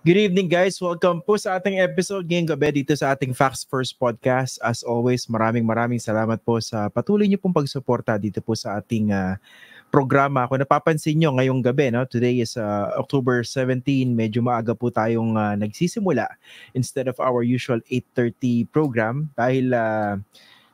Good evening guys, welcome po sa ating episode ngayong gabi dito sa ating Facts First Podcast. As always, maraming maraming salamat po sa patuloy niyo pong pagsuporta dito po sa ating uh, programa. Kung napapansin niyo ngayong gabi, no, today is uh, October 17, medyo maaga po tayong uh, nagsisimula instead of our usual 8:30 program dahil uh,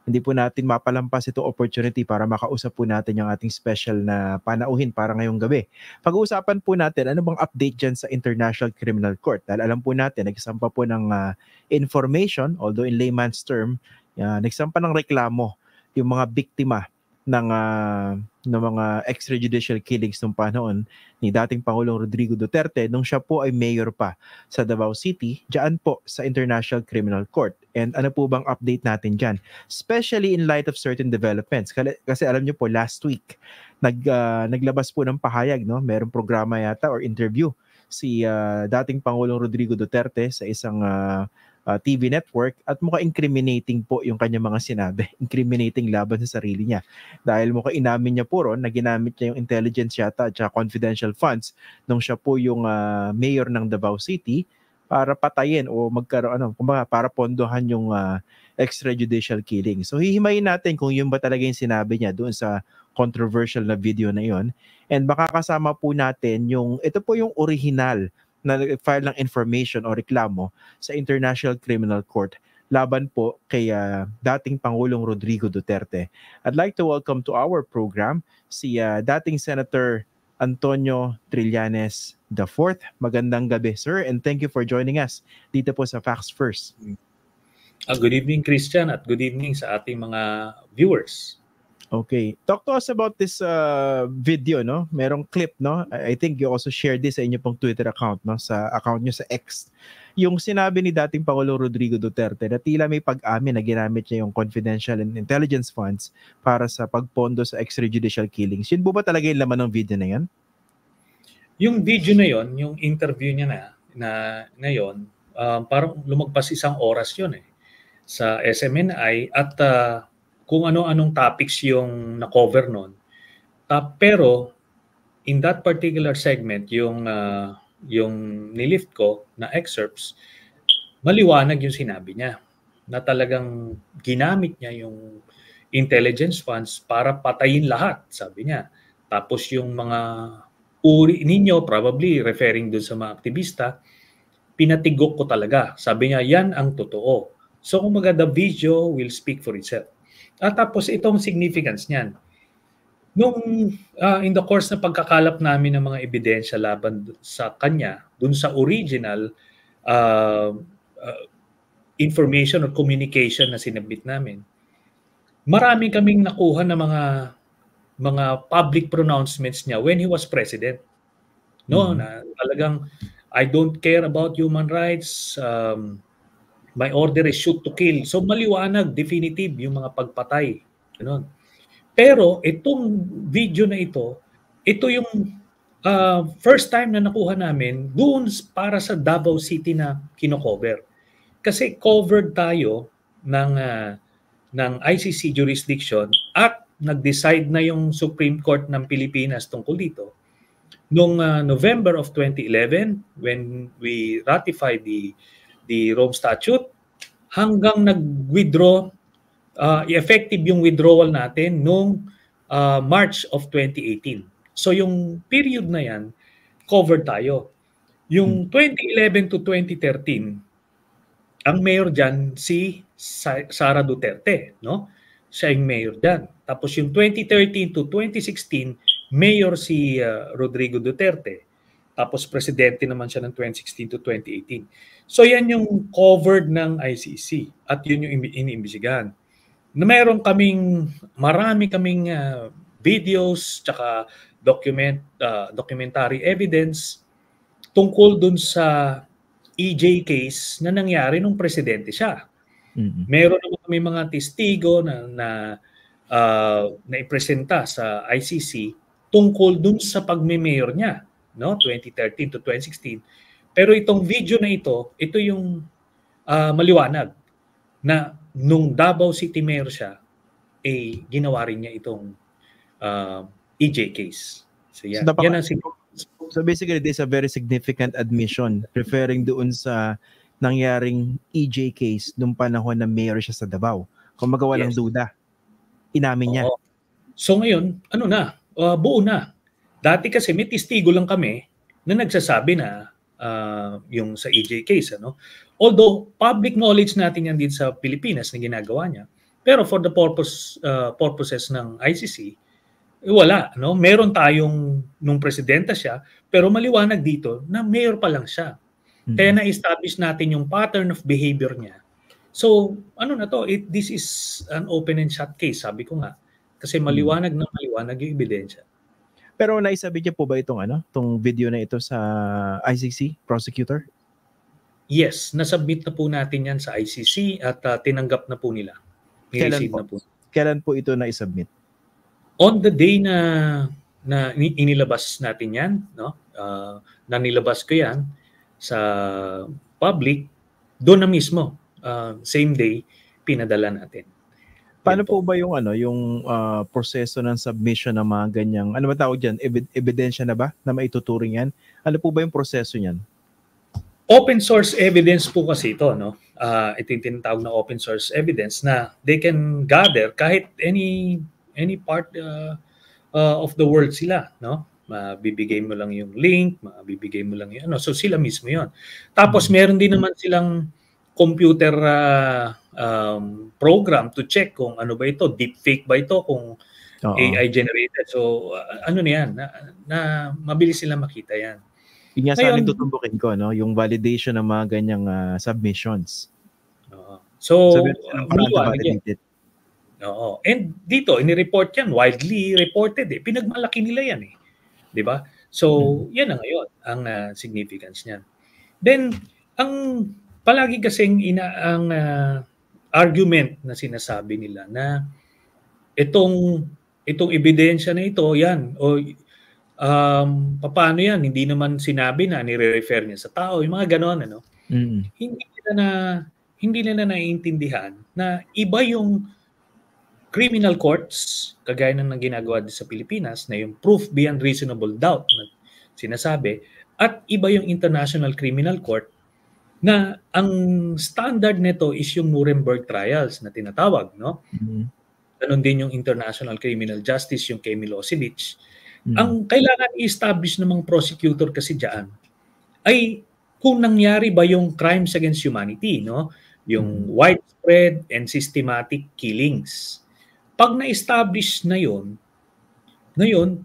hindi po natin mapalampas itong opportunity para makausap po natin yung ating special na panauhin para ngayong gabi. Pag-uusapan po natin ano bang update dyan sa International Criminal Court dahil alam po natin nagsampa po ng uh, information although in layman's term uh, nagsampa ng reklamo yung mga biktima ng uh, ng mga extrajudicial killings nung panahon ni dating Pangulong Rodrigo Duterte nung siya po ay mayor pa sa Davao City, diyan po sa International Criminal Court. And ano po bang update natin diyan? Especially in light of certain developments. Kasi alam niyo po last week nag uh, naglabas po ng pahayag no, merong programa yata or interview si uh, dating Pangulong Rodrigo Duterte sa isang uh, uh, ah, TV network at mukha incriminating po yung kanyang mga sinabi. Incriminating laban sa sarili niya. Dahil mukha inamin niya po ron na ginamit niya yung intelligence yata at confidential funds nung siya po yung uh, mayor ng Davao City para patayin o magkaroon ano, kumbaga para pondohan yung uh, extrajudicial killing. So hihimayin natin kung yun ba talaga yung sinabi niya doon sa controversial na video na yon. And baka kasama po natin yung ito po yung original na nag-file ng information o reklamo sa International Criminal Court laban po kay uh, dating Pangulong Rodrigo Duterte. I'd like to welcome to our program si uh, dating Senator Antonio Trillanes IV. Magandang gabi, sir, and thank you for joining us dito po sa Facts First. Uh, good evening, Christian, at good evening sa ating mga viewers. Okay. Talk to us about this uh, video, no? Merong clip, no? I think you also shared this sa inyo pong Twitter account, no? Sa account nyo sa X. Yung sinabi ni dating Pangulo Rodrigo Duterte na tila may pag-amin na ginamit niya yung confidential and intelligence funds para sa pagpondo sa extrajudicial killings. Yun po ba talaga yung laman ng video na yan? Yung video na yon, yung interview niya na, na ngayon, um, parang lumagpas isang oras yun eh sa SMNI at uh, kung ano-anong topics yung na-cover noon. Uh, ah, pero in that particular segment, yung uh, yung nilift ko na excerpts, maliwanag yung sinabi niya na talagang ginamit niya yung intelligence funds para patayin lahat, sabi niya. Tapos yung mga uri ninyo, probably referring doon sa mga aktivista, pinatigok ko talaga. Sabi niya, yan ang totoo. So kumbaga, the video will speak for itself. At ah, tapos itong significance niyan. Nung uh, in the course ng pagkakalap namin ng mga ebidensya laban sa kanya, dun sa original uh, uh, information or communication na sinabit namin, marami kaming nakuha ng mga mga public pronouncements niya when he was president. No, mm-hmm. na talagang I don't care about human rights, um, My order is shoot to kill. So maliwanag, definitive yung mga pagpatay. Ganun. Pero itong video na ito, ito yung uh, first time na nakuha namin doon para sa Davao City na kinocover. Kasi covered tayo ng uh, ng ICC jurisdiction at nag-decide na yung Supreme Court ng Pilipinas tungkol dito. Noong uh, November of 2011 when we ratified the the Rome Statute hanggang nag-withdraw, uh, effective yung withdrawal natin noong uh, March of 2018. So yung period na yan, covered tayo. Yung 2011 hmm. to 2013, ang mayor diyan si Sara Duterte, no? Siya yung mayor dyan. Tapos yung 2013 to 2016, mayor si uh, Rodrigo Duterte. Tapos presidente naman siya ng 2016 to 2018. So yan yung covered ng ICC at yun yung iniimbisigan. Na meron kaming, marami kaming uh, videos tsaka document, uh, documentary evidence tungkol dun sa EJ case na nangyari nung presidente siya. Mm-hmm. Meron naman kami mga testigo na, na uh, ah, naipresenta sa ICC tungkol dun sa pagme-mayor niya no 2013 to 2016 pero itong video na ito ito yung uh, maliwanag na nung Davao City Mayor siya eh ginawa rin niya itong uh, ah, EJ case so yan, so, dapat, yan ang so basically this is a very significant admission referring doon sa nangyaring EJ case nung panahon na mayor siya sa Davao kung magawa yes. ng duda inamin niya so ngayon ano na uh, buo na Dati kasi may testigo lang kami na nagsasabi na uh, yung sa EJ case. Ano? Although public knowledge natin yan din sa Pilipinas na ginagawa niya. Pero for the purpose uh, purposes ng ICC, eh, wala, no? Meron tayong nung presidenta siya, pero maliwanag dito na mayor pa lang siya. Mm-hmm. Kaya na-establish natin yung pattern of behavior niya. So, ano na to? It, this is an open and shut case, sabi ko nga. Kasi maliwanag na maliwanag yung ebidensya. Pero naisabit niya po ba itong ano, tong video na ito sa ICC prosecutor? Yes, nasubmit na po natin yan sa ICC at uh, tinanggap na po nila. Kailan po? Na po. Kailan po ito na submit On the day na na inilabas natin yan, no? Uh, ah, na nilabas ko yan sa public, doon na mismo, uh, same day, pinadala natin. Paano po ba yung ano, yung uh, proseso ng submission ng mga ganyang ano ba tawag diyan? Eb- ebidensya na ba na maituturing yan? Ano po ba yung proseso niyan? Open source evidence po kasi ito, no? Uh, ito yung tinatawag na open source evidence na they can gather kahit any any part uh, uh, of the world sila, no? Mabibigay mo lang yung link, mabibigay mo lang yung ano. So sila mismo yon. Tapos mm. meron din naman silang computer uh, um, program to check kung ano ba ito, deep fake ba ito, kung Oo. AI generated. So uh, ano na yan, na, na mabilis silang makita yan. Yun nga sana tutumbukin ko, no? yung validation ng mga ganyang uh, submissions. Uh, so, submission uh, ano validated. Oo. And dito, inireport yan, widely reported eh. Pinagmalaki nila yan eh. Di ba? So, hmm. yan na ngayon, ang uh, significance niyan. Then, ang palagi kasing ina, ang uh, argument na sinasabi nila na itong itong ebidensya na ito, yan, o um, paano yan, hindi naman sinabi na ni refer niya sa tao, yung mga ganoon ano? Mm. Hindi nila na hindi nila naiintindihan na iba yung criminal courts, kagaya ng nang ginagawa sa Pilipinas, na yung proof beyond reasonable doubt na sinasabi, at iba yung International Criminal Court na ang standard nito is yung Nuremberg trials na tinatawag, no? Mm-hmm. Ganon din yung International Criminal Justice, yung kay Milosevic. Mm-hmm. Ang kailangan i-establish ng mga prosecutor kasi diyan ay kung nangyari ba yung crimes against humanity, no? Yung mm-hmm. widespread and systematic killings. Pag na-establish na yon, ngayon,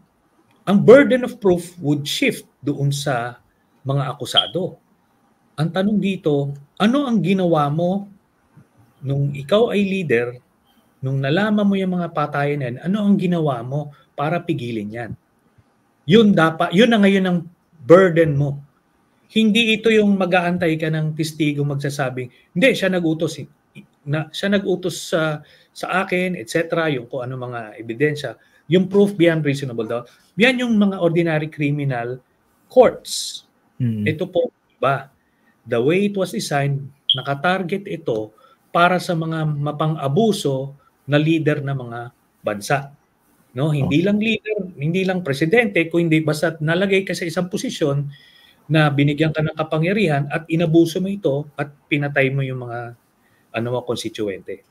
ang burden of proof would shift doon sa mga akusado. Ang tanong dito, ano ang ginawa mo nung ikaw ay leader, nung nalaman mo yung mga patayan yan, ano ang ginawa mo para pigilin yan? Yun dapat, yun na ngayon ang burden mo. Hindi ito yung mag-aantay ka ng testigo magsasabing, hindi, siya nagutos, na, siya nag-utos sa, sa akin, etc., yung kung ano mga ebidensya. Yung proof beyond reasonable doubt, yan yung mga ordinary criminal courts. Hmm. Ito po, ba? the way it was designed, nakatarget ito para sa mga mapang-abuso na leader ng mga bansa. No, hindi okay. lang leader, hindi lang presidente, kundi basta nalagay ka sa isang posisyon na binigyan ka ng kapangyarihan at inabuso mo ito at pinatay mo yung mga ano mga konstituyente.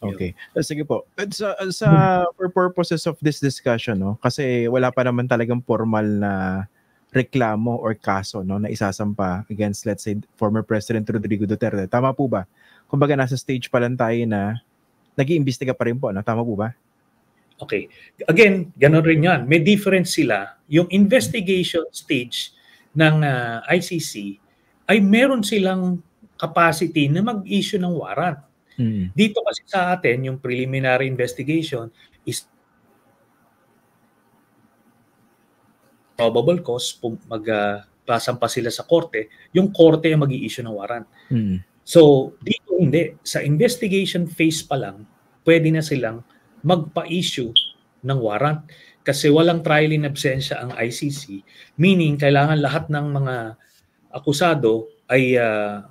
Okay. Eh, sige po. At sa, sa hmm. for purposes of this discussion, no, kasi wala pa naman talagang formal na reklamo or kaso no na isasampa against let's say former President Rodrigo Duterte. Tama po ba? Kumbaga nasa stage pa lang tayo na nag-iimbestiga pa rin po, no? Tama po ba? Okay. Again, ganun rin yan. May difference sila. Yung investigation stage ng uh, ah, ICC ay meron silang capacity na mag-issue ng warrant. Mm. Dito kasi sa atin, yung preliminary investigation is probable cause, pum- mag, uh, ah, pasampa sila sa korte, yung korte ang mag-i-issue ng warrant. Mm. So, dito hindi. Sa investigation phase pa lang, pwede na silang magpa-issue ng warrant kasi walang trial in absentia ang ICC, meaning kailangan lahat ng mga akusado ay uh,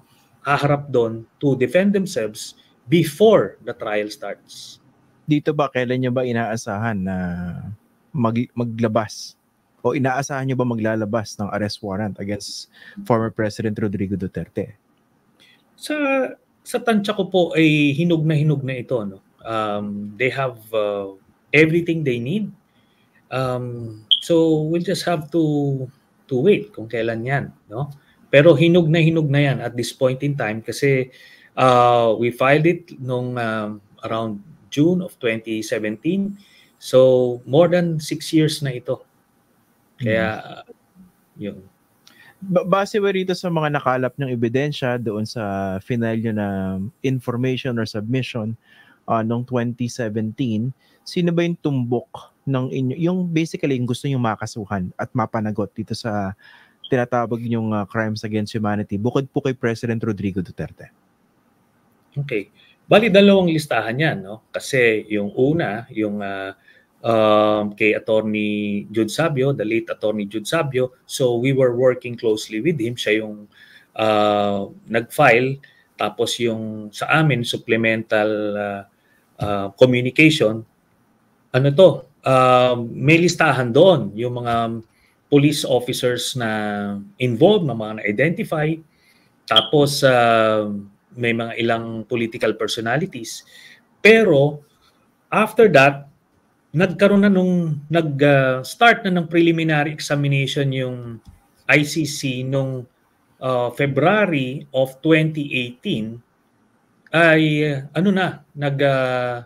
haharap doon to defend themselves before the trial starts. Dito ba, kailan niya ba inaasahan na mag- maglabas o inaasahan nyo ba maglalabas ng arrest warrant against former President Rodrigo Duterte? Sa sa tansya ko po ay hinog na hinog na ito no. Um, they have uh, everything they need. Um, so we'll just have to to wait kung kailan 'yan, no? Pero hinog na hinog na 'yan at this point in time kasi uh, we filed it nung um, around June of 2017. So more than six years na ito kaya, mm. yun. Ba- base ba rito sa mga nakalap niyong ebidensya doon sa final niyo na information or submission uh, noong 2017, sino ba yung tumbok ng inyo, yung basically yung gusto niyo makasuhan at mapanagot dito sa tinatawag niyong uh, crimes against humanity bukod po kay President Rodrigo Duterte? Okay. Bali, dalawang listahan yan. No? Kasi yung una, yung uh, um, kay Attorney Jude Sabio, the late Attorney Jude Sabio. So we were working closely with him. Siya yung uh, nag-file. Tapos yung sa amin, supplemental uh, uh, communication, ano to, um, may listahan doon yung mga police officers na involved, na mga na-identify. Tapos uh, may mga ilang political personalities. Pero after that, nagkaroon na nung nag-start uh, na ng preliminary examination yung ICC nung uh, February of 2018 ay uh, ano na nag uh,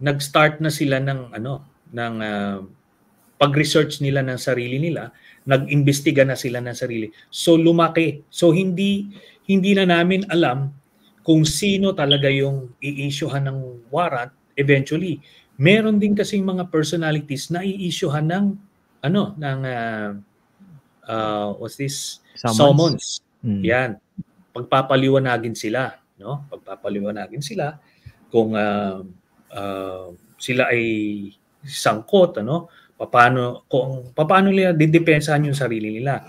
nag-start na sila ng ano ng uh, pag-research nila ng sarili nila, nag-imbestiga na sila ng sarili. So lumaki. So hindi hindi na namin alam kung sino talaga yung i-issuehan ng warrant eventually Meron din kasing mga personalities na i-issuehan ng ano ng uh, uh, what's this summons. summons. Mm. Yan. Pagpapaliwanagin sila, no? Pagpapaliwanagin sila kung uh, uh, sila ay sangkot, ano? Paano kung paano nila didepensahan yung sarili nila.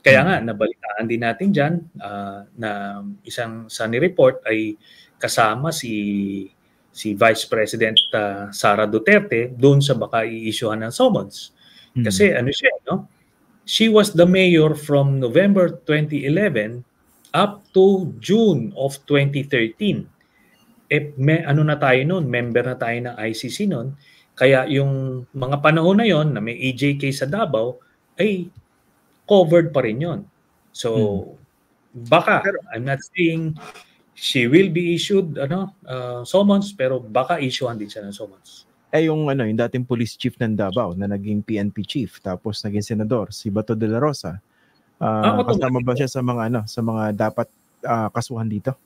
Kaya nga hmm. nabalitaan din natin diyan uh, na isang sa ni report ay kasama si si Vice President uh, Sara Duterte doon sa baka i-issuehan ng summons. Hmm. Kasi mm-hmm. ano siya, no? She was the mayor from November 2011 up to June of 2013. Eh, may, ano na tayo noon? Member na tayo ng ICC noon. Kaya yung mga panahon na yon na may AJK sa Davao, ay covered pa rin yon. So, hmm. baka, I'm not saying she will be issued ano uh, summons pero baka issuehan din siya ng summons. Eh yung ano, yung dating police chief ng Davao na naging PNP chief tapos naging senador si Bato de la Rosa. Uh, ah, ah kasama ba siya sa mga ano, sa mga dapat uh, kasuhan dito?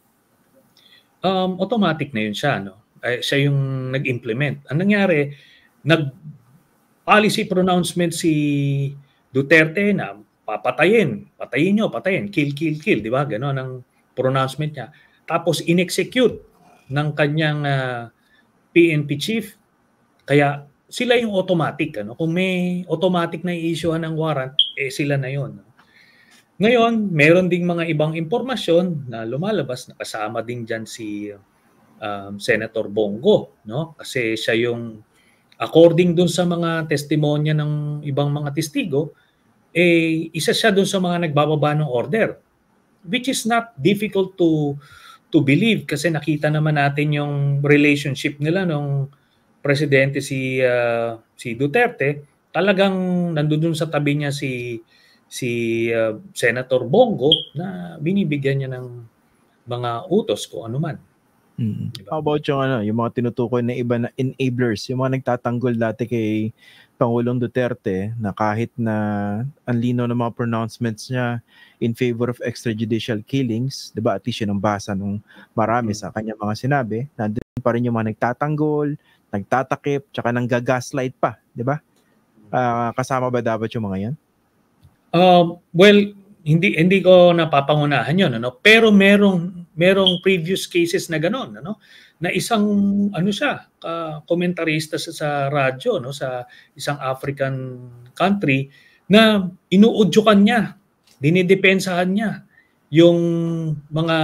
Um, automatic na yun siya no. Ay, eh, siya yung nag-implement. Ang nangyari, nag policy pronouncement si Duterte na papatayin, patayin nyo, patayin, kill, kill, kill, di ba? Ganon ang pronouncement niya tapos inexecute ng kanyang uh, ah, PNP chief. Kaya sila yung automatic. Ano? Kung may automatic na i ng warrant, eh sila na yon Ngayon, meron ding mga ibang impormasyon na lumalabas nakasama din diyan si um, Senator Bongo, no? Kasi siya yung according dun sa mga testimonya ng ibang mga testigo, eh isa siya dun sa mga nagbababa ng order which is not difficult to to believe kasi nakita naman natin yung relationship nila nung presidente si uh, si Duterte, talagang nandoon sa tabi niya si si uh, Senator Bongo na binibigyan niya ng mga utos ko ano man. Mm. Diba? How about yung ano, yung mga tinutukoy na iba na enablers, yung mga nagtatanggol dati kay Pangulong Duterte na kahit na ang lino ng mga pronouncements niya in favor of extrajudicial killings, 'di ba? At least 'yun ang basa nung marami mm. sa kanya mga sinabi, nandoon pa rin yung mga nagtatanggol, nagtatakip, tsaka nanggagaslight pa, 'di ba? Uh, kasama ba dapat yung mga 'yan? Uh, um, well, hindi hindi ko napapangunahan yun. ano? Pero merong merong previous cases na ganun, ano? na isang ano siya, uh, komentarista sa, sa radyo no sa isang African country na inuudyokan niya, dinidepensahan niya yung mga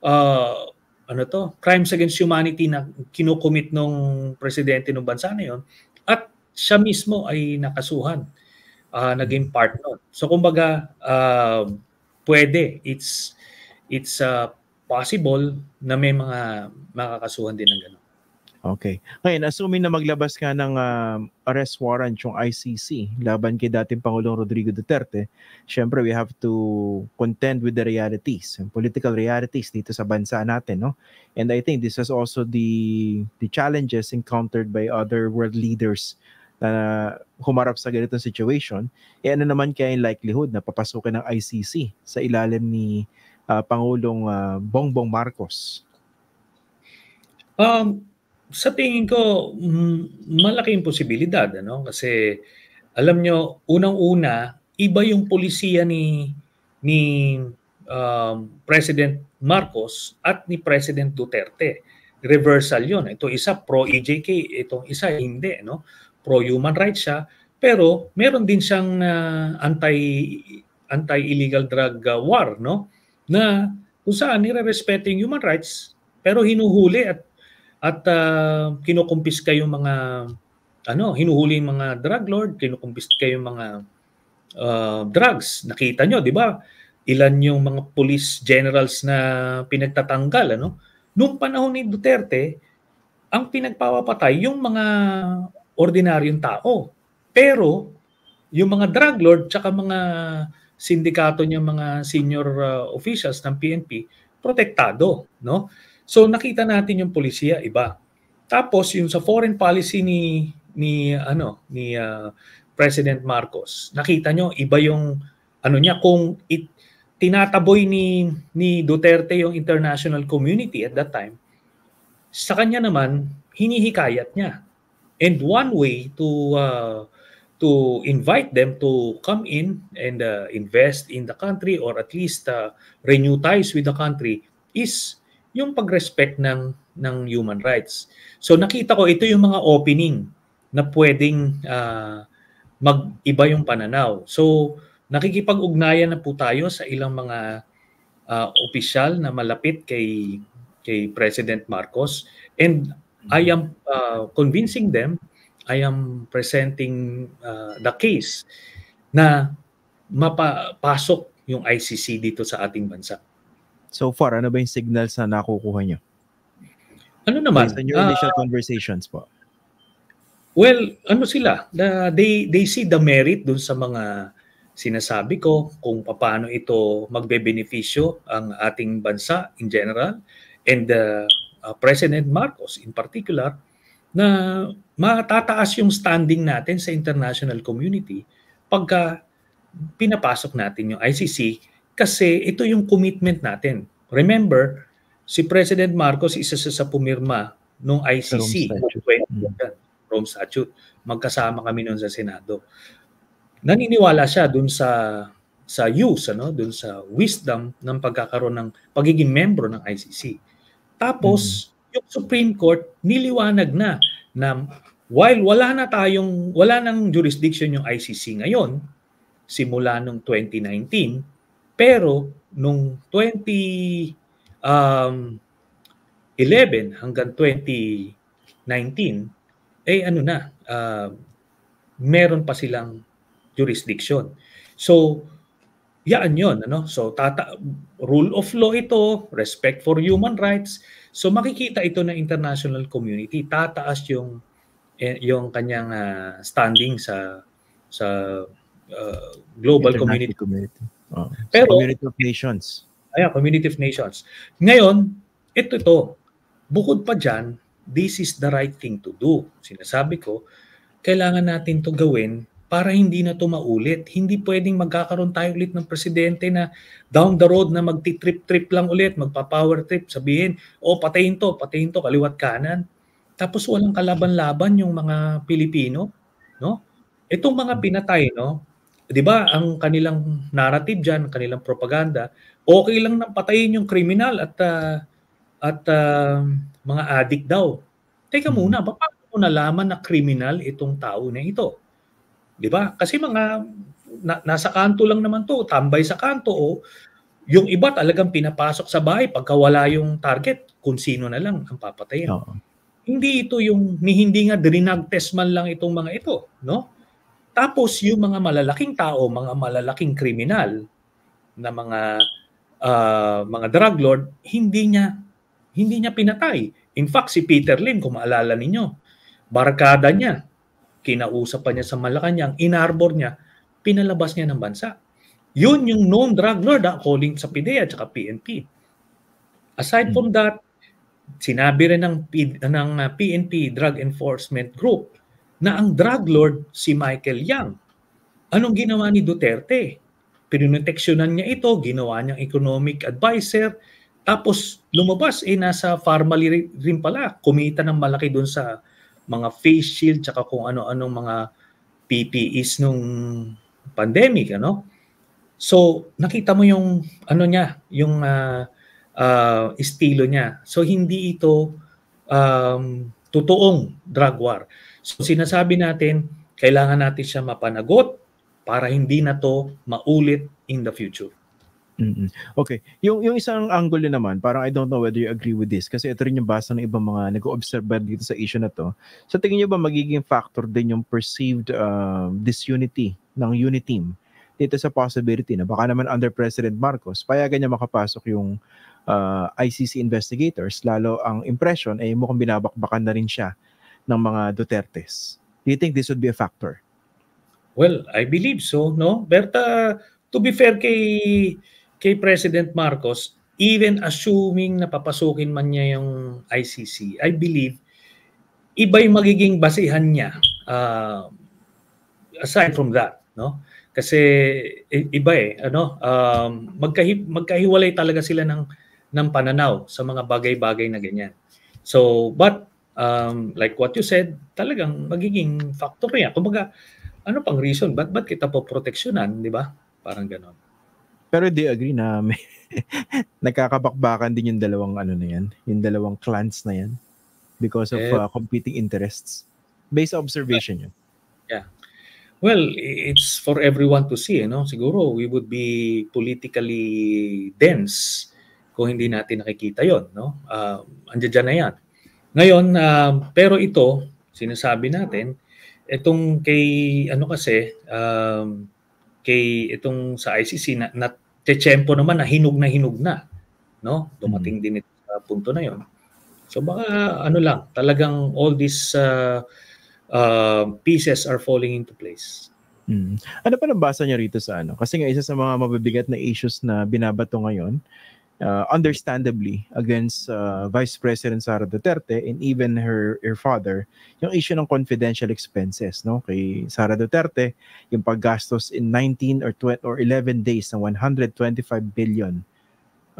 uh, ano to, crimes against humanity na kinukumit nung presidente ng bansa na yon at siya mismo ay nakasuhan uh, naging part nun. So kumbaga uh, pwede it's it's uh, possible na may mga makakasuhan din ng gano'n. Okay. Ngayon, assuming na maglabas nga ng uh, arrest warrant yung ICC laban kay dating Pangulong Rodrigo Duterte, syempre we have to contend with the realities, political realities dito sa bansa natin, no? And I think this is also the the challenges encountered by other world leaders na humarap sa ganitong situation. E ano naman kaya yung likelihood na papasukin ng ICC sa ilalim ni uh, Pangulong uh, Bongbong Marcos? Um, sa tingin ko, mm, malaking posibilidad. Ano? Kasi alam nyo, unang-una, iba yung polisiya ni ni um, President Marcos at ni President Duterte. Reversal yun. Ito isa pro-EJK, itong isa hindi. No? Pro-human rights siya, pero meron din siyang uh, anti, anti-illegal drug uh, war. No? na kung saan nire-respeto yung human rights pero hinuhuli at at uh, ah, kinukumpiska yung mga ano, hinuhuli yung mga drug lord, kinukumpiska yung mga uh, drugs. Nakita nyo, di ba? Ilan yung mga police generals na pinagtatanggal, ano? Noong panahon ni Duterte, ang pinagpapatay yung mga ordinaryong tao. Pero yung mga drug lord tsaka mga sindikato niyang mga senior uh, officials ng PNP protektado, no? So nakita natin yung polisiya iba. Tapos yung sa foreign policy ni ni ano ni uh, President Marcos. Nakita nyo iba yung ano niya kung it, tinataboy ni ni Duterte yung international community at that time. Sa kanya naman hinihikayat niya. And one way to uh, to invite them to come in and uh, invest in the country or at least uh, renew ties with the country is yung pagrespect ng ng human rights. So nakita ko ito yung mga opening na pwedeng uh, mag-iba yung pananaw. So nakikipag-ugnayan na po tayo sa ilang mga uh, opisyal na malapit kay kay President Marcos and I am uh, convincing them I am presenting uh, the case na mapapasok yung ICC dito sa ating bansa. So far, ano ba yung signal na nakukuha nyo? Ano naman? Based on your ah, initial uh, conversations po. Well, ano sila? The, they, they see the merit dun sa mga sinasabi ko kung paano ito magbebenepisyo ang ating bansa in general and the uh, President Marcos in particular na matataas yung standing natin sa international community pagka pinapasok natin yung ICC kasi ito yung commitment natin. Remember, si President Marcos isa sa, pumirma nung ICC, Rome Statute. Mm. Rome Statute. Magkasama kami noon sa Senado. Naniniwala siya dun sa sa use ano, dun sa wisdom ng pagkakaroon ng pagiging membro ng ICC. Tapos mm-hmm yung Supreme Court niliwanag na na while wala na tayong wala nang jurisdiction yung ICC ngayon simula nung 2019 pero nung 20 um 11 hanggang 2019 eh ano na uh, meron pa silang jurisdiction. So yaan 'yon ano. So tata- rule of law ito, respect for human rights, So makikita ito ng international community, tataas yung eh, yung kanyang uh, standing sa sa uh, global community. community. Oh. Pero community of nations. Ayan, community of nations. Ngayon, ito ito. Bukod pa diyan, this is the right thing to do. Sinasabi ko, kailangan natin to gawin para hindi na to maulit. Hindi pwedeng magkakaroon tayo ulit ng presidente na down the road na magti-trip-trip lang ulit, magpa-power trip, sabihin, oh patayin to, patayin to, kaliwat kanan. Tapos walang kalaban-laban yung mga Pilipino, no? Itong mga pinatay, no? 'Di ba, ang kanilang narrative diyan, kanilang propaganda, okay lang nang patayin yung kriminal at uh, at uh, mga adik daw. Teka muna, hmm. paano mo nalaman na kriminal itong tao na ito? 'Di ba? Kasi mga na, nasa kanto lang naman 'to, tambay sa kanto o yung iba talagang pinapasok sa bahay pagka wala yung target, kung sino na lang ang papatayin. Oo. Hindi ito yung hindi nga drinag test man lang itong mga ito, no? Tapos yung mga malalaking tao, mga malalaking kriminal na mga uh, mga drug lord, hindi niya hindi niya pinatay. In fact, si Peter Lim, kung maalala ninyo, barkada niya, kinausap pa niya sa Malacanang, inarbor niya, pinalabas niya ng bansa. Yun yung known drug lord ah, calling sa PDEA at PNP. Aside from hmm. that, sinabi rin ng, ng PNP ah, Drug Enforcement Group na ang drug lord si Michael Yang. Anong ginawa ni Duterte? Pinunoteksyonan niya ito, ginawa niyang economic advisor, tapos lumabas, eh nasa pharma rin pala, kumita ng malaki doon sa mga face shield tsaka kung ano-anong mga PPEs nung pandemic ano so nakita mo yung ano niya yung uh, uh, estilo niya so hindi ito um, totoong drug war so sinasabi natin kailangan natin siya mapanagot para hindi na to maulit in the future Mm-mm. Okay, yung yung isang angle din naman, parang I don't know whether you agree with this kasi ito rin yung basa ng ibang mga nag-observe dito sa issue na to. Sa so, tingin niyo ba magiging factor din yung perceived uh, disunity ng unit team dito sa possibility na baka naman under President Marcos, payagan niya makapasok yung uh, ICC investigators lalo ang impression ay eh, mukhang binabakbakan na rin siya ng mga Dutertes. Do you think this would be a factor? Well, I believe so, no? Berta, to be fair kay kay President Marcos, even assuming na papasukin man niya yung ICC, I believe iba yung magiging basihan niya uh, aside from that, no? Kasi iba eh, ano, um, magkahi, magkahiwalay talaga sila ng ng pananaw sa mga bagay-bagay na ganyan. So, but um, like what you said, talagang magiging factor niya. Kumbaga, ano pang reason? Ba't, ba't kita po proteksyonan, di ba? Parang ganon. Pero they agree na may, nagkakabakbakan din yung dalawang ano na yan, yung dalawang clans na yan because of eh, uh, competing interests? Based observation yun. Yeah. Well, it's for everyone to see, you eh, know? Siguro we would be politically dense kung hindi natin nakikita yon, no? Uh, andiyan na yan. Ngayon, uh, pero ito, sinasabi natin, itong kay ano kasi um, kay itong sa ICC na, not Chechempo naman na hinug na hinug na. No? Hmm. Dumating mm-hmm. din ito sa punto na yon. So baka ano lang, talagang all these uh, uh, pieces are falling into place. Mm. Ano pa nabasa niya rito sa ano? Kasi nga isa sa mga mabibigat na issues na binabato ngayon uh, understandably against uh, Vice President Sara Duterte and even her her father yung issue ng confidential expenses no kay Sara Duterte yung paggastos in 19 or 20 or 11 days ng 125 billion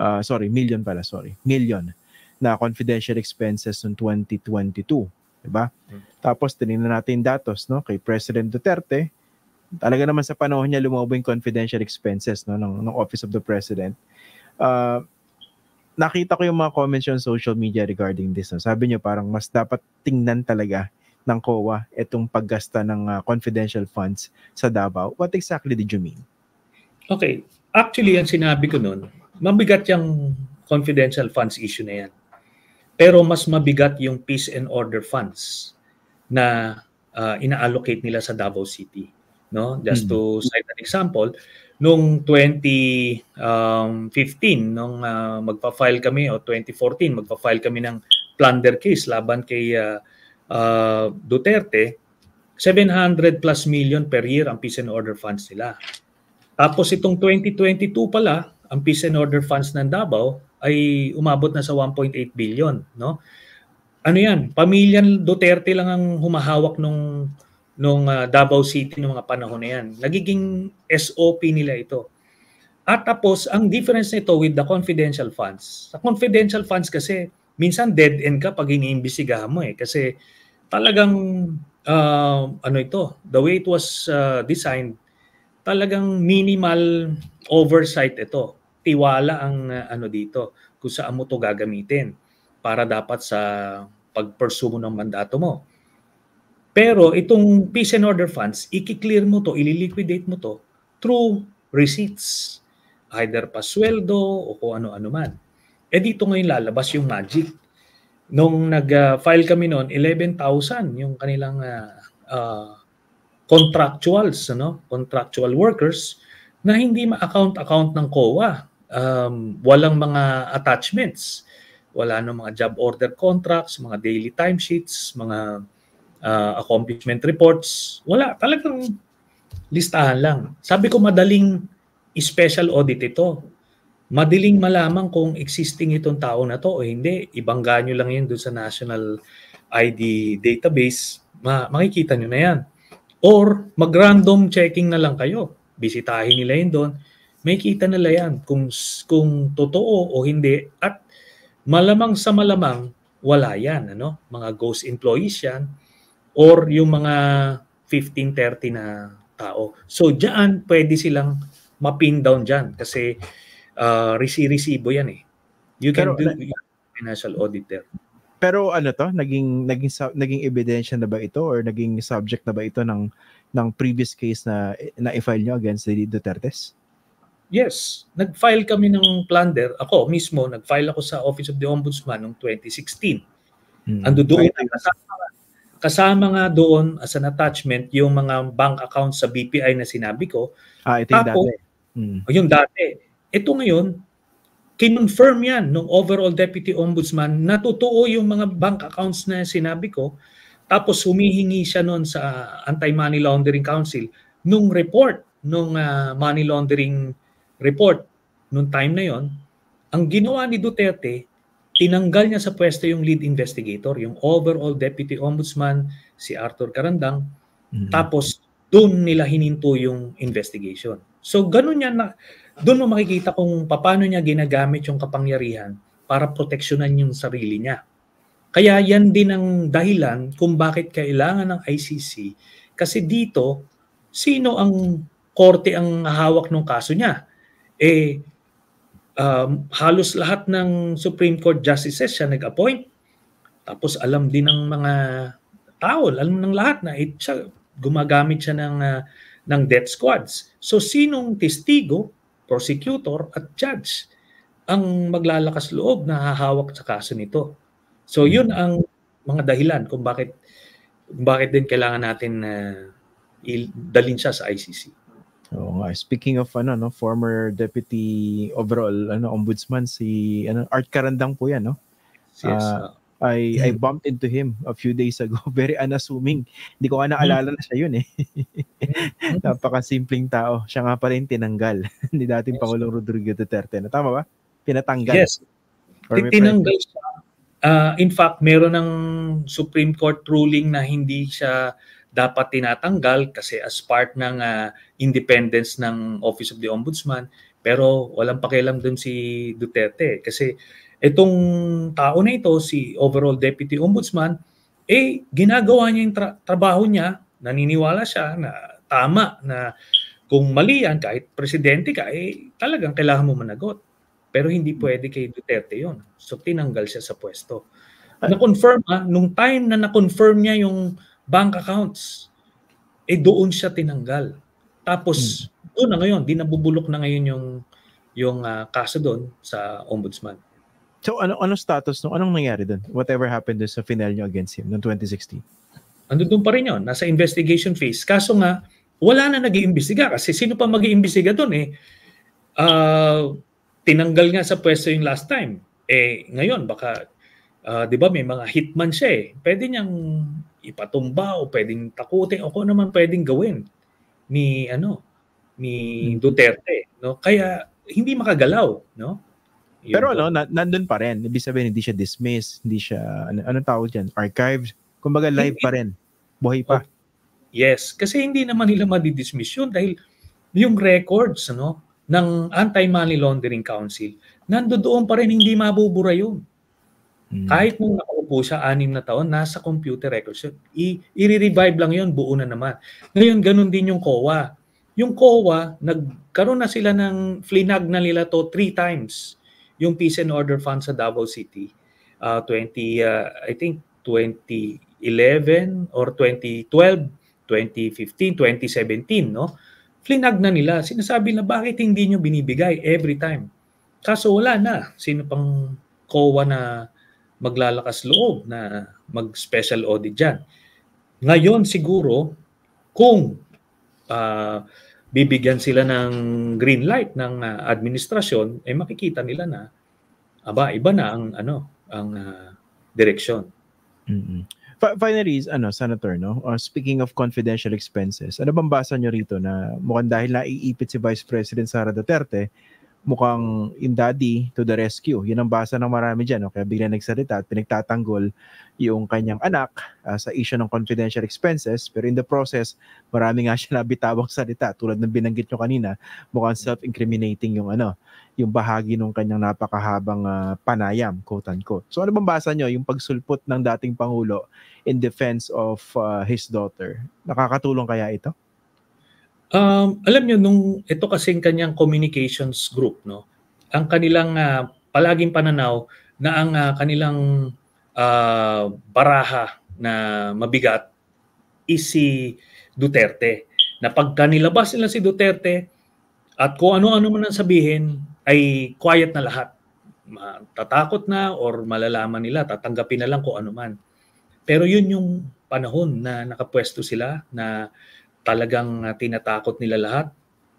uh, sorry million pala sorry million na confidential expenses noong 2022 di ba hmm. tapos tiningnan natin datos no kay President Duterte talaga naman sa panahon niya lumabo yung confidential expenses no ng, ng Office of the President uh, nakita ko yung mga comments on social media regarding this. No? Sabi niyo parang mas dapat tingnan talaga ng COA itong paggasta ng uh, confidential funds sa Davao. What exactly did you mean? Okay. Actually, ang sinabi ko noon, mabigat yung confidential funds issue na yan. Pero mas mabigat yung peace and order funds na uh, ina-allocate nila sa Davao City no? Just mm to cite an example, um, nung 2015 nung uh, ah, magpa-file kami o 2014 magpa-file kami ng plunder case laban kay uh, uh, Duterte, 700 plus million per year ang peace and order funds nila. Tapos itong 2022 pala, ang peace and order funds ng Davao ay umabot na sa 1.8 billion, no? Ano 'yan? pamilyan Duterte lang ang humahawak nung nung uh, Davao City noong mga panahon na yan. Nagiging SOP nila ito. At tapos, ang difference nito with the confidential funds. Sa confidential funds kasi, minsan dead end ka pag iniimbisigahan mo eh. Kasi talagang, uh, ano ito, the way it was uh, designed, talagang minimal oversight ito. Tiwala ang uh, ano dito kung saan mo to gagamitin para dapat sa pag mo ng mandato mo. Pero itong peace and order funds, i-clear mo to, ililiquidate mo to through receipts. Either pa sweldo o kung ano-ano man. Eh dito ngayon lalabas yung magic. Nung nag-file kami noon, 11,000 yung kanilang uh, uh, contractuals, ano? contractual workers na hindi ma-account-account ng COA. Um, walang mga attachments. Wala nang mga job order contracts, mga daily timesheets, mga uh, accomplishment reports. Wala, talagang listahan lang. Sabi ko madaling special audit ito. Madaling malaman kung existing itong tao na to o hindi. Ibangga nyo lang yun doon sa National ID database. Ma makikita nyo na yan. Or mag-random checking na lang kayo. Bisitahin nila yun doon. May kita nila yan kung, kung totoo o hindi. At malamang sa malamang, wala yan. Ano? Mga ghost employees yan or yung mga 15-30 na tao. So diyan pwede silang mapin down diyan kasi uh, ah, resi-resibo yan eh. You can pero, do financial auditor. Pero ano to, naging naging naging ebidensya na ba ito or naging subject na ba ito ng ng previous case na na-file nyo against the Dutertes? Yes, nag-file kami ng plunder. Ako mismo, nag-file ako sa Office of the Ombudsman noong 2016. Hmm. Ando doon, okay. Kasama nga doon as an attachment yung mga bank account sa BPI na sinabi ko. Ah, ito yung Tapos, dati. Hmm. Oh, yung dati. Ito ngayon, kinonfirm yan ng overall deputy ombudsman na totoo yung mga bank accounts na sinabi ko. Tapos humihingi siya noon sa Anti-Money Laundering Council nung report, nung uh, money laundering report nung time na yon. Ang ginawa ni Duterte, tinanggal niya sa pwesto yung lead investigator, yung overall deputy ombudsman, si Arthur Carandang. Mm-hmm. Tapos, doon nila hininto yung investigation. So, ganun niya na, doon mo makikita kung paano niya ginagamit yung kapangyarihan para proteksyonan yung sarili niya. Kaya yan din ang dahilan kung bakit kailangan ng ICC kasi dito, sino ang korte ang hawak ng kaso niya? Eh, um, halos lahat ng Supreme Court justices siya nag-appoint. Tapos alam din ng mga tao, alam ng lahat na it, siya, gumagamit siya ng, uh, ng death squads. So sinong testigo, prosecutor at judge ang maglalakas loob na hahawak sa kaso nito. So hmm. yun ang mga dahilan kung bakit kung bakit din kailangan natin uh, ah, dalin siya sa ICC. Oo nga. Speaking of ano no, former deputy overall ano ombudsman si ano Art Karandang po 'yan no. Yes. Uh, I I bumped into him a few days ago. Very unassuming. Hindi ko nga naalala na siya yun eh. Napakasimpleng tao. Siya nga pa rin tinanggal ni dating yes. Pangulong Rodrigo Duterte. Na tama ba? Pinatanggal. Yes. Or tinanggal siya. Uh, in fact, meron ng Supreme Court ruling na hindi siya dapat tinatanggal kasi as part ng uh, independence ng Office of the Ombudsman pero walang pakialam doon si Duterte kasi itong tao na ito si overall deputy ombudsman eh ginagawa niya yung tra- trabaho niya naniniwala siya na tama na kung mali yan kahit presidente ka eh talagang kailangan mo managot pero hindi hmm. pwede kay Duterte yon so tinanggal siya sa pwesto na confirm ha, ah, nung time na na confirm niya yung bank accounts. Eh doon siya tinanggal. Tapos hmm. doon na ngayon, di nabubulok na ngayon yung yung uh, kaso doon sa ombudsman. So ano ano status nung no? anong nangyari doon? Whatever happened doon sa final niyo against him noong 2016? Andun doon pa rin 'yon, nasa investigation phase. Kaso nga wala na nag-iimbestiga kasi sino pa mag-iimbestiga doon eh uh, tinanggal nga sa pwesto yung last time. Eh ngayon baka uh, 'di ba may mga hitman siya eh. Pwede niyang ipatumba o pwedeng takutin o kung naman ano pwedeng gawin ni ano ni hmm. Duterte, no? Kaya hindi makagalaw, no? Yun Pero po. ano, na, nandun pa rin. Ibig sabihin, hindi siya dismissed, hindi siya, ano, anong tawag diyan Archived? Kumbaga live pa rin. Buhay pa. Oh, yes. Kasi hindi naman nila madidismiss yun dahil yung records, no? ng Anti-Money Laundering Council, nandoon pa rin, hindi mabubura yun. Mm. Kahit nung nakaupo siya anim na taon, nasa computer records yun. I- i-revive lang yun, buo na naman. Ngayon, ganun din yung COA. Yung COA, nagkaroon na sila ng, flinag na nila to three times yung Peace and Order Fund sa Davao City. Uh, 20, uh, I think 2011 or 2012, 2015, 2017, no? Flinag na nila. Sinasabi na bakit hindi nyo binibigay every time? Kaso wala na. Sino pang COA na maglalakas loob na mag-special audit dyan. Ngayon siguro, kung uh, bibigyan sila ng green light ng uh, administrasyon, eh makikita nila na aba iba na ang ano ang uh, direksyon. Mm-hmm. F- finally, ano senator no, uh, speaking of confidential expenses, ano bang basa niyo rito na mukhang dahil naiipit si Vice President Sara Duterte mukhang in daddy to the rescue. Yun ang basa ng marami dyan. Okay, Kaya bigla nagsalita at pinagtatanggol yung kanyang anak uh, sa issue ng confidential expenses. Pero in the process, marami nga siya nabitawang salita. Tulad ng binanggit nyo kanina, mukhang self-incriminating yung ano yung bahagi ng kanyang napakahabang uh, panayam, quote-unquote. So ano bang basa nyo? Yung pagsulpot ng dating Pangulo in defense of uh, his daughter. Nakakatulong kaya ito? Um, alam niyo nung ito kasing kanyang communications group no. Ang kanilang uh, palaging pananaw na ang uh, kanilang uh, baraha na mabigat is si Duterte. Na pagka nilabas nila si Duterte at kung ano-ano man ang sabihin ay quiet na lahat. Tatakot na or malalaman nila, tatanggapin na lang kung ano man. Pero yun yung panahon na nakapwesto sila na talagang ah, tinatakot nila lahat.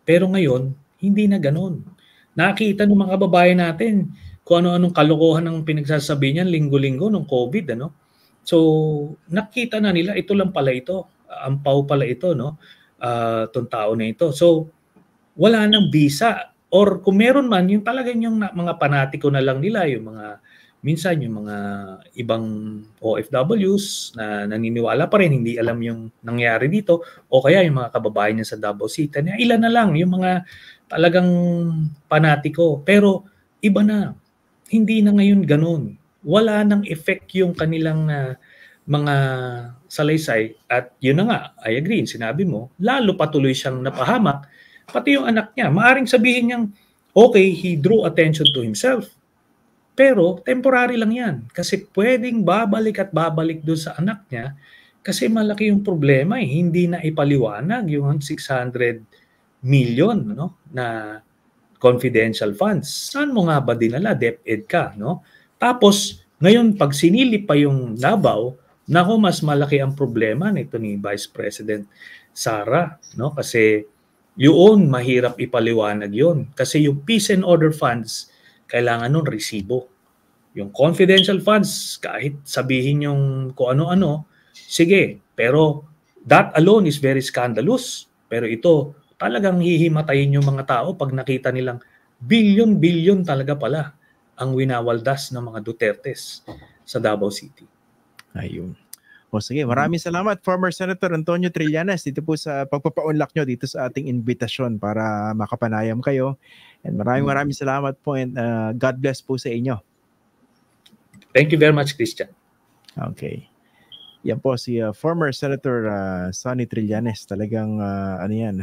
Pero ngayon, hindi na ganun. Nakita ng mga kababayan natin kung ano-anong kalokohan ng pinagsasabi niyan linggo-linggo ng COVID, ano? So, nakita na nila, ito lang pala ito. Ang pau pala ito, no? Uh, ah, itong tao na ito. So, wala nang visa. Or kung meron man, yung talagang yung mga panatiko na lang nila, yung mga minsan yung mga ibang OFWs na naniniwala pa rin, hindi alam yung nangyari dito, o kaya yung mga kababayan niya sa Davao City, na ilan na lang yung mga talagang panatiko. Pero iba na, hindi na ngayon ganun. Wala nang effect yung kanilang uh, mga salaysay at yun na nga, I agree, sinabi mo, lalo patuloy siyang napahamak, pati yung anak niya. Maaring sabihin niyang, okay, he drew attention to himself, pero temporary lang yan kasi pwedeng babalik at babalik doon sa anak niya kasi malaki yung problema eh. Hindi na ipaliwanag yung 600 million no, na confidential funds. Saan mo nga ba dinala? DepEd ka, no? Tapos, ngayon, pag sinilip pa yung labaw, nako, mas malaki ang problema nito ni Vice President Sara, no? Kasi yun, mahirap ipaliwanag yun. Kasi yung peace and order funds, kailangan nun resibo. Yung confidential funds, kahit sabihin yung kung ano-ano, sige, pero that alone is very scandalous. Pero ito, talagang hihimatayin yung mga tao pag nakita nilang billion-billion talaga pala ang winawaldas ng mga Dutertes sa Davao City. Ayun. O sige, mm-hmm. maraming salamat former Senator Antonio Trillanes dito po sa pagpapa pagpapaunlak nyo dito sa ating invitasyon para makapanayam kayo. And maraming mm-hmm. maraming salamat po and uh, God bless po sa inyo. Thank you very much, Christian. Okay. Yan po si uh, former Senator uh, Sonny Trillanes. Talagang uh, ano yan,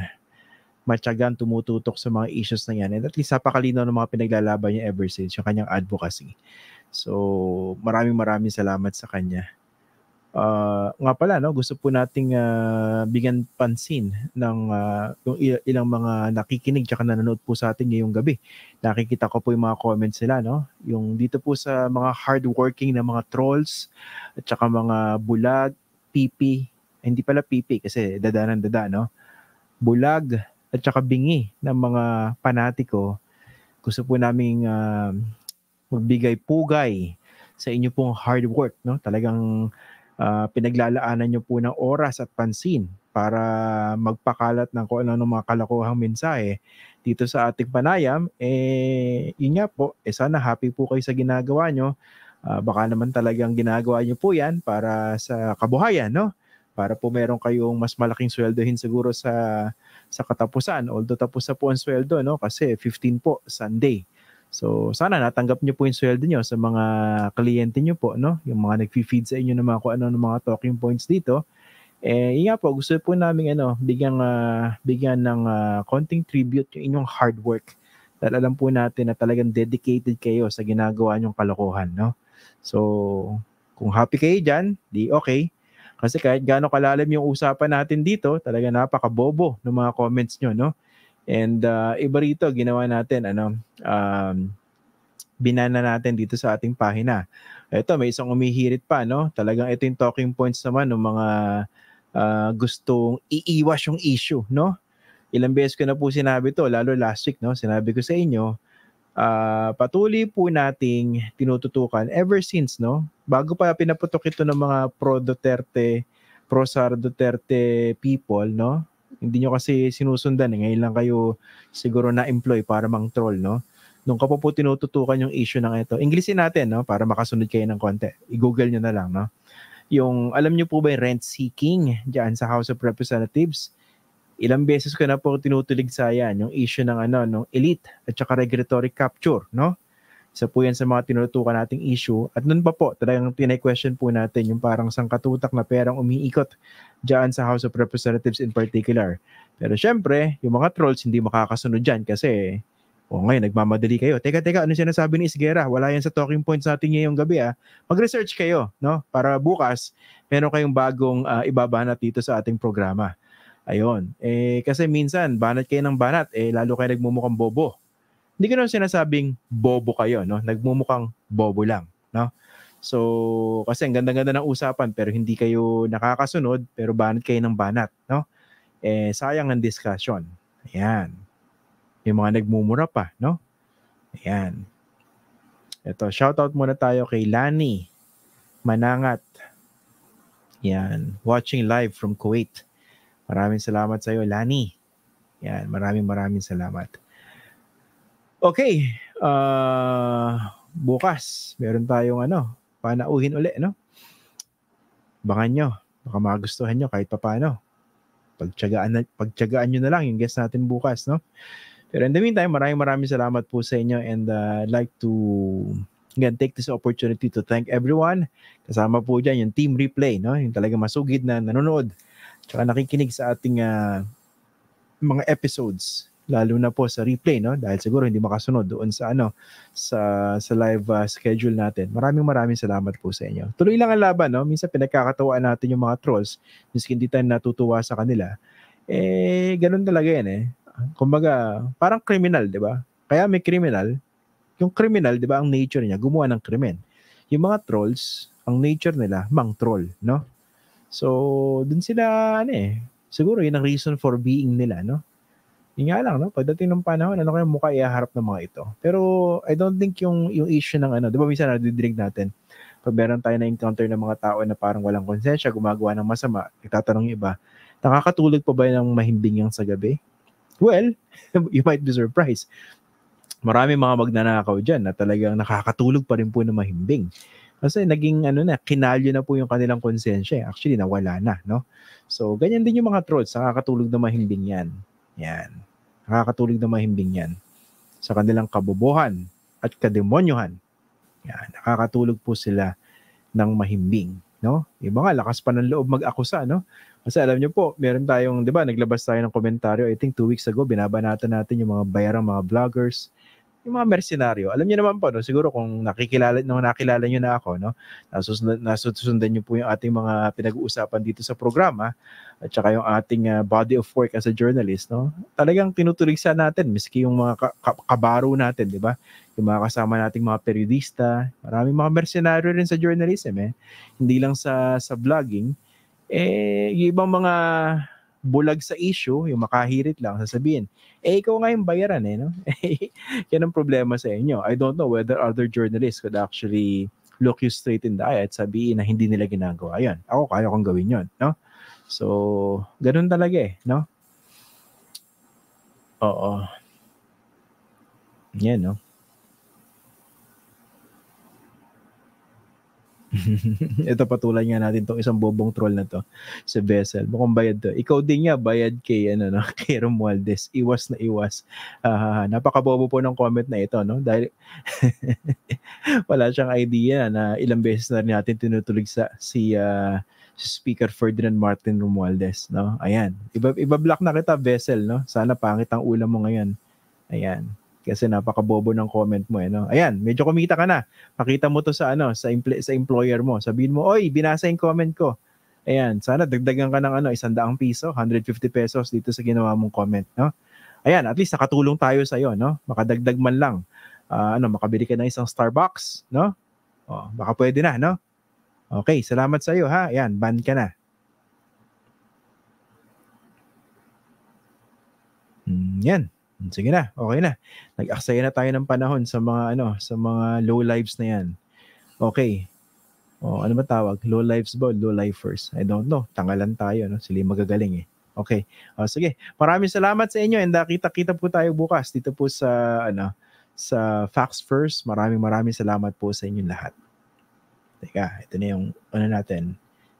matyagan tumututok sa mga issues na yan. And at least napakalinaw ng mga pinaglalaban niya ever since yung kanyang advocacy. So maraming maraming salamat sa kanya. Uh, nga pala no gusto po nating uh, bigyan pansin ng uh, ah, yung ilang mga nakikinig at nanonood po sa atin ngayong gabi. Nakikita ko po yung mga comments nila no. Yung dito po sa mga hardworking na mga trolls at saka mga bulag, pipi, eh, hindi pala pipi kasi dadanan dada no. Bulag at saka bingi ng mga panatiko. Gusto po naming uh, magbigay pugay sa inyo pong hard work no. Talagang uh, pinaglalaanan nyo po ng oras at pansin para magpakalat ng kung ano mga kalakuhang mensahe dito sa ating panayam, eh, yun nga po, eh sana happy po kayo sa ginagawa nyo. Uh, ah, baka naman talagang ginagawa nyo po yan para sa kabuhayan, no? Para po meron kayong mas malaking sweldohin siguro sa sa katapusan. Although tapos na po ang sweldo, no? Kasi 15 po, Sunday. So sana natanggap niyo po yung sweldo niyo sa mga kliyente niyo po, no? Yung mga nagfi-feed sa inyo ng mga kung ano ng mga talking points dito. Eh, yun nga po, gusto po namin ano, bigyan, uh, bigyan ng uh, konting tribute yung inyong hard work. Dahil alam po natin na talagang dedicated kayo sa ginagawa niyong kalokohan, no? So, kung happy kayo dyan, di okay. Kasi kahit gaano kalalim yung usapan natin dito, talaga napaka-bobo ng mga comments nyo, no? And uh, iba rito, ginawa natin, ano, um, binana natin dito sa ating pahina. Ito, may isang umihirit pa, no? Talagang ito yung talking points naman ng mga uh, gustong iiwas yung issue, no? Ilang beses ko na po sinabi to, lalo last week, no? Sinabi ko sa inyo, uh, patuloy po nating tinututukan ever since, no? Bago pa pinaputok ito ng mga pro-Duterte, pro-Sar Duterte people, no? Hindi nyo kasi sinusundan. Eh. Ngayon lang kayo siguro na-employ para mang troll, no? Nung ka po tinututukan yung issue ng ito. Inglesin natin, no? Para makasunod kayo ng konti. I-google nyo na lang, no? Yung, alam nyo po ba yung rent seeking dyan sa House of Representatives? Ilang beses ko na po tinutulig sa yan, yung issue ng ano, no? elite at saka regulatory capture, no? Isa po yan sa mga tinutukan nating issue. At nun pa po, talagang tinay-question po natin yung parang sangkatutak na perang umiikot dyan sa House of Representatives in particular. Pero syempre, yung mga trolls hindi makakasunod dyan kasi o oh, ngayon, nagmamadali kayo. Teka, teka, ano sinasabi ni Isguera? Wala yan sa talking points natin ngayong gabi. Ah. Mag-research kayo no? para bukas meron kayong bagong uh, ibabanat dito sa ating programa. Ayun. Eh, kasi minsan, banat kayo ng banat, eh, lalo kayo nagmumukhang bobo hindi ko naman sinasabing bobo kayo, no? Nagmumukhang bobo lang, no? So, kasi ang ganda-ganda ng usapan pero hindi kayo nakakasunod pero banat kayo ng banat, no? Eh, sayang ang discussion. Ayan. Yung mga nagmumura pa, no? Ayan. Ito, shoutout muna tayo kay Lani Manangat. Yan, watching live from Kuwait. Maraming salamat sa iyo, Lani. Yan, maraming maraming salamat. Okay. Uh, bukas, meron tayong ano, panauhin uli, no? Baka nyo, baka magustuhan nyo kahit papano. Pagtsagaan, na, pagtsagaan nyo na lang yung guest natin bukas, no? Pero in the meantime, maraming maraming salamat po sa inyo and uh, I'd like to again, take this opportunity to thank everyone. Kasama po dyan yung team replay, no? yung talaga masugid na nanonood at nakikinig sa ating uh, mga episodes lalo na po sa replay no dahil siguro hindi makasunod doon sa ano sa sa live uh, schedule natin. Maraming maraming salamat po sa inyo. Tuloy lang ang laban no. Minsan pinagkakatawaan natin yung mga trolls miski hindi tayo natutuwa sa kanila. Eh ganun talaga yan eh. Kumbaga parang criminal, 'di ba? Kaya may criminal, yung criminal, 'di ba, ang nature niya gumawa ng krimen. Yung mga trolls, ang nature nila mang-troll, no? So, dun sila ano eh, siguro yun ang reason for being nila, no? Yun nga lang, no? Pagdating ng panahon, ano kaya mukha iaharap ng mga ito. Pero I don't think yung, yung issue ng ano, di ba minsan nadidrig natin, pag meron tayo na-encounter ng mga tao na parang walang konsensya, gumagawa ng masama, itatanong yung iba, nakakatulog pa ba ng mahimbing sa gabi? Well, you might be surprised. Marami mga magnanakaw dyan na talagang nakakatulog pa rin po ng mahimbing. Kasi naging ano na, kinalyo na po yung kanilang konsensya. Actually, nawala na, no? So, ganyan din yung mga trolls. Nakakatulog na mahimbing yan. Yan nakakatulog na mahimbing yan sa kanilang kabobohan at kademonyohan. Yan, nakakatulog po sila ng mahimbing. No? Iba nga, lakas pa ng loob mag-akusa. No? Kasi alam niyo po, meron tayong, di ba, naglabas tayo ng komentaryo, I think two weeks ago, binabanatan natin yung mga bayarang mga vloggers, yung mga mercenaryo, alam niyo naman po, no? siguro kung nakikilala, no, nakilala niyo na ako, no? Nasusundan, nasusundan niyo po yung ating mga pinag-uusapan dito sa programa at saka yung ating uh, body of work as a journalist, no? Talagang tinutulig natin, miski yung mga ka- ka- kabaro natin, di ba? Yung mga kasama nating mga periodista, maraming mga mercenaryo rin sa journalism, eh. Hindi lang sa, sa vlogging, eh, yung ibang mga bulag sa issue, yung makahirit lang, sasabihin, eh, ikaw nga yung bayaran eh, no? Yan ang problema sa inyo. I don't know whether other journalists could actually look you straight in the eye at sabihin na hindi nila ginagawa yan. Ako, kaya kong gawin yon no? So, ganun talaga eh, no? Oo. Yan, no? Ito patuloy nga natin tong isang bobong troll na to sa Vessel. Mukhang bayad to. Ikaw din nga bayad kay ano no, kay Romualdez. Iwas na iwas. Uh, napakabobo po ng comment na ito no dahil wala siyang idea na ilang beses na rin natin tinutulig sa si uh, Speaker Ferdinand Martin Romualdez, no? Ayan. Iba iba block na kita Vessel, no? Sana pangit ang ulam mo ngayon. Ayan kasi napakabobo ng comment mo eh no. Ayan, medyo kumita ka na. Pakita mo to sa ano, sa empl- sa employer mo. Sabihin mo, "Oy, binasa yung comment ko." Ayan, sana dagdagan ka ng ano, 100 piso, 150 pesos dito sa ginawa mong comment, no? Ayan, at least nakatulong tayo sa iyo, no? Makadagdag man lang. Uh, ano, makabili ka ng isang Starbucks, no? Oh, baka pwede na, no? Okay, salamat sa iyo ha. Ayan, ban ka na. Mm, yan. Sige na, okay na. Nag-aksaya na tayo ng panahon sa mga ano, sa mga low lives na 'yan. Okay. O oh, ano ba tawag? Low lives ba? Low lifers? I don't know. Tanggalan tayo, no? Sila magagaling eh. Okay. O, oh, sige. Maraming salamat sa inyo and uh, kita-kita po tayo bukas dito po sa ano sa Facts First. Maraming maraming salamat po sa inyong lahat. Teka, ito na yung ano natin,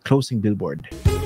closing billboard.